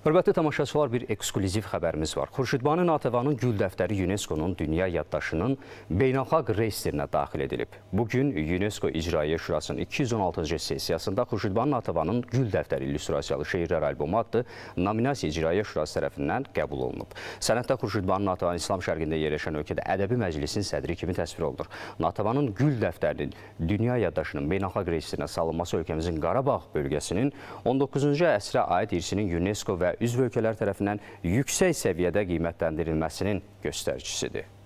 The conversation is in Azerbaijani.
Hörmətli tamaşaçılar, bir ekskluziv xəbərimiz var. Xurşidbani Natəvanın Gül dəftəri UNESCO-nun dünya yaddaşının beynəlxalq reyestrinə daxil edilib. Bugün UNESCO İcraiyyə Şurasının 216-cı sessiyasında Xurşidbani Natəvanın Gül dəftəri illüstrasiyalı şeirlər albomu adlı nominasiya İcraiyyə Şurası tərəfindən qəbul olunub. Sənətdə Xurşidbani Natəvan İslam şərqində yerləşən ölkədə ədəbi məclisin sədri kimi təsvir olunur. Natəvanın Gül dəftərinin dünya yaddaşının beynəlxalq reyestrinə salınması ölkəmizin Qarabağ bölgəsinin 19-cu əsrə aid irsinin UNESCO və və üzv ölkələr tərəfindən yüksək səviyyədə qiymətləndirilməsinin göstəricisidir.